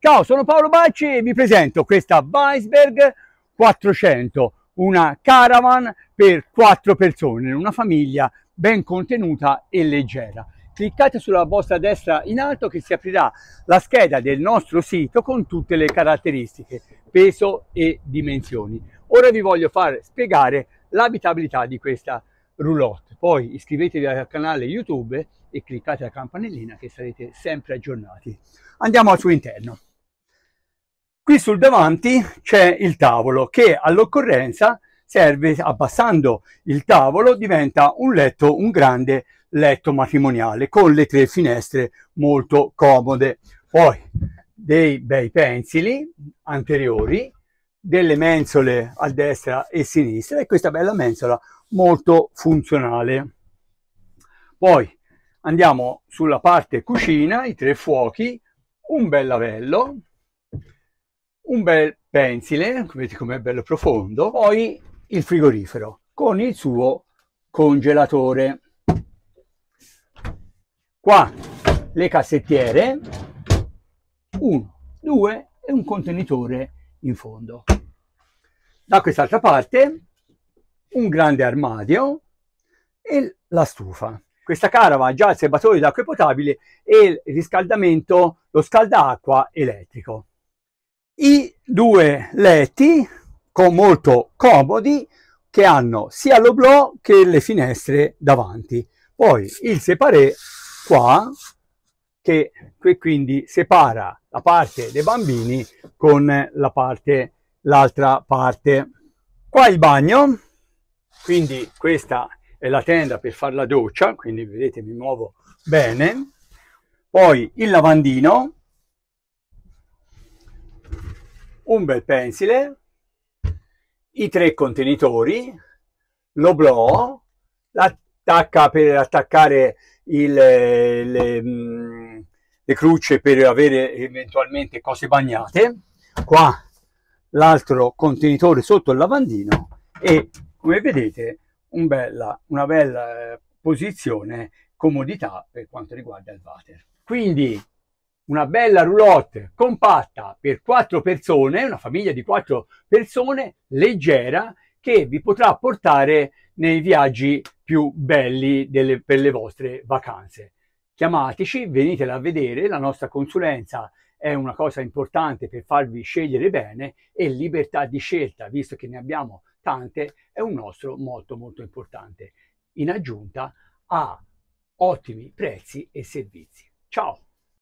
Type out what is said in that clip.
Ciao, sono Paolo Bacci e vi presento questa Weisberg 400, una caravan per quattro persone, una famiglia ben contenuta e leggera. Cliccate sulla vostra destra in alto che si aprirà la scheda del nostro sito con tutte le caratteristiche, peso e dimensioni. Ora vi voglio far spiegare l'abitabilità di questa roulotte. Poi iscrivetevi al canale YouTube e cliccate la campanellina che sarete sempre aggiornati. Andiamo al suo interno. Qui sul davanti c'è il tavolo che all'occorrenza serve, abbassando il tavolo, diventa un letto, un grande letto matrimoniale con le tre finestre molto comode. Poi dei bei pensili anteriori, delle mensole a destra e a sinistra e questa bella mensola molto funzionale. Poi andiamo sulla parte cucina, i tre fuochi, un bel lavello, un bel pensile, vedete com'è bello profondo, poi il frigorifero con il suo congelatore. Qua le cassettiere, uno, due e un contenitore in fondo. Da quest'altra parte un grande armadio e la stufa. Questa carava già il serbatoio d'acqua potabile e il riscaldamento, lo scaldacqua elettrico i due letti con molto comodi che hanno sia l'oblò che le finestre davanti. Poi il separé qua che, quindi separa la parte dei bambini con la parte l'altra parte. Qua il bagno, quindi questa è la tenda per fare la doccia, quindi vedete mi muovo bene. Poi il lavandino, un bel pensile, i tre contenitori, lo l'oblò, l'attacca per attaccare il, eh, le, mm, le crucce per avere eventualmente cose bagnate, qua l'altro contenitore sotto il lavandino e come vedete un bella, una bella eh, posizione comodità per quanto riguarda il water. Quindi una bella roulotte compatta per quattro persone, una famiglia di quattro persone, leggera, che vi potrà portare nei viaggi più belli delle, per le vostre vacanze. Chiamateci, venitela a vedere, la nostra consulenza è una cosa importante per farvi scegliere bene e libertà di scelta, visto che ne abbiamo tante, è un nostro molto molto importante, in aggiunta a ottimi prezzi e servizi. Ciao!